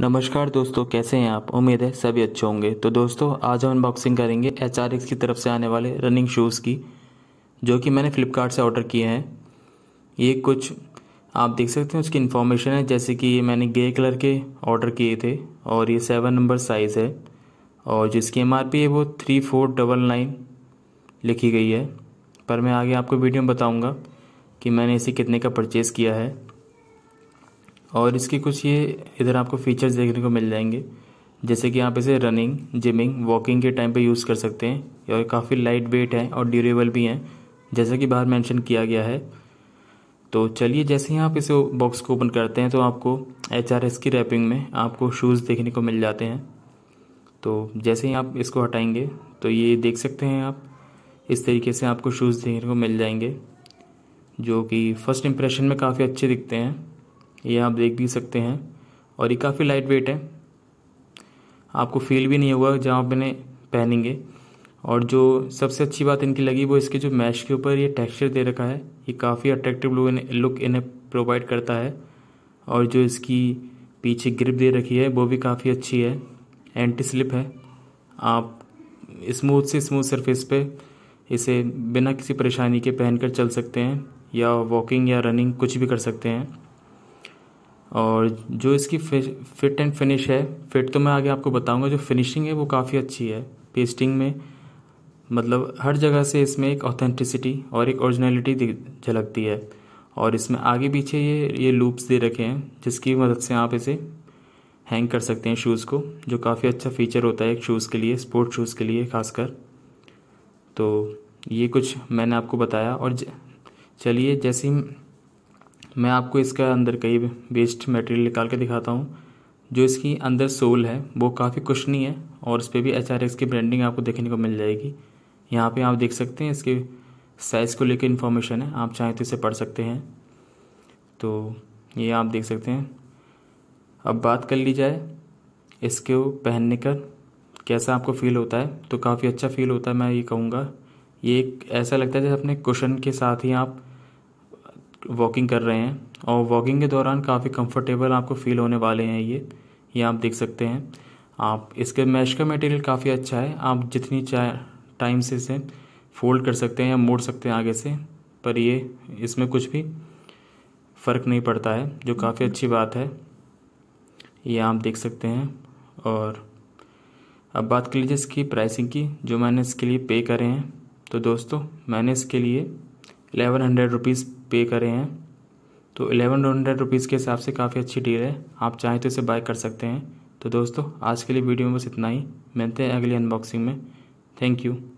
नमस्कार दोस्तों कैसे हैं आप उम्मीद है सभी अच्छे होंगे तो दोस्तों आज हम अनबॉक्सिंग करेंगे एच आर एक्स की तरफ से आने वाले रनिंग शूज़ की जो कि मैंने फ़्लिपकार्ट से ऑर्डर किए हैं ये कुछ आप देख सकते हैं उसकी इन्फॉर्मेशन है जैसे कि ये मैंने ग्रे कलर के ऑर्डर किए थे और ये सेवन नंबर साइज़ है और जिसकी एम है वो थ्री फोर डबल नाइन लिखी गई है पर मैं आगे आपको वीडियो में बताऊँगा कि मैंने इसे कितने का परचेज़ किया है और इसके कुछ ये इधर आपको फीचर्स देखने को मिल जाएंगे जैसे कि आप इसे रनिंग जिमिंग वॉकिंग के टाइम पे यूज़ कर सकते हैं और काफ़ी लाइट वेट है और ड्यूरेबल भी हैं जैसा कि बाहर मेंशन किया गया है तो चलिए जैसे ही आप इसे बॉक्स को ओपन करते हैं तो आपको एच की रैपिंग में आपको शूज़ देखने को मिल जाते हैं तो जैसे ही आप इसको हटाएंगे तो ये देख सकते हैं आप इस तरीके से आपको शूज़ देखने को मिल जाएंगे जो कि फ़र्स्ट इम्प्रेशन में काफ़ी अच्छे दिखते हैं ये आप देख भी सकते हैं और ये काफ़ी लाइट वेट है आपको फील भी नहीं होगा जहाँ आप इन्हें पहनेंगे और जो सबसे अच्छी बात इनकी लगी वो इसके जो मैश के ऊपर ये टेक्सचर दे रखा है ये काफ़ी अट्रैक्टिव लुक इन्हें लुक इन्हें प्रोवाइड करता है और जो इसकी पीछे ग्रिप दे रखी है वो भी काफ़ी अच्छी है एंटी स्लिप है आप स्मूथ से स्मूथ सरफेस पे इसे बिना किसी परेशानी के पहनकर चल सकते हैं या वॉकिंग या रनिंग कुछ भी कर सकते हैं और जो इसकी फिट एंड फिनिश है फिट तो मैं आगे आपको बताऊंगा जो फिनिशिंग है वो काफ़ी अच्छी है पेस्टिंग में मतलब हर जगह से इसमें एक ऑथेंटिसिटी और एक ओरिजिनलिटी झलकती है और इसमें आगे पीछे ये ये लूप्स दे रखे हैं जिसकी मदद से आप इसे हैंग कर सकते हैं शूज़ को जो काफ़ी अच्छा फीचर होता है एक शूज़ के लिए स्पोर्ट शूज़ के लिए खासकर तो ये कुछ मैंने आपको बताया और चलिए जैसे ही मैं आपको इसका अंदर कई वेस्ट मटेरियल निकाल के दिखाता हूँ जो इसकी अंदर सोल है वो काफ़ी कुशनी है और इस पर भी एच की ब्रांडिंग आपको देखने को मिल जाएगी यहाँ पे आप देख सकते हैं इसके साइज़ को लेकर इन्फॉर्मेशन है आप चाहें तो इसे पढ़ सकते हैं तो ये आप देख सकते हैं अब बात कर ली जाए इसको पहनने का कैसा आपको फील होता है तो काफ़ी अच्छा फील होता है मैं ये कहूँगा ये एक ऐसा लगता है जैसे अपने कुशन के साथ ही आप वॉकिंग कर रहे हैं और वॉकिंग के दौरान काफ़ी कंफर्टेबल आपको फील होने वाले हैं ये ये आप देख सकते हैं आप इसके मैश का मटेरियल काफ़ी अच्छा है आप जितनी चाह टाइम से इसे फोल्ड कर सकते हैं या मोड़ सकते हैं आगे से पर ये इसमें कुछ भी फ़र्क नहीं पड़ता है जो काफ़ी अच्छी बात है ये आप देख सकते हैं और अब बात कर लीजिए इसकी प्राइसिंग की जो मैंने इसके लिए पे करे हैं तो दोस्तों मैंने इसके लिए एलेवन हंड्रेड रुपीज़ पे करे हैं तो एलेवन हंड्रेड रुपीज़ के हिसाब से काफ़ी अच्छी डील है आप चाहें तो इसे बाय कर सकते हैं तो दोस्तों आज के लिए वीडियो में बस इतना ही मिलते हैं अगली अनबॉक्सिंग में थैंक यू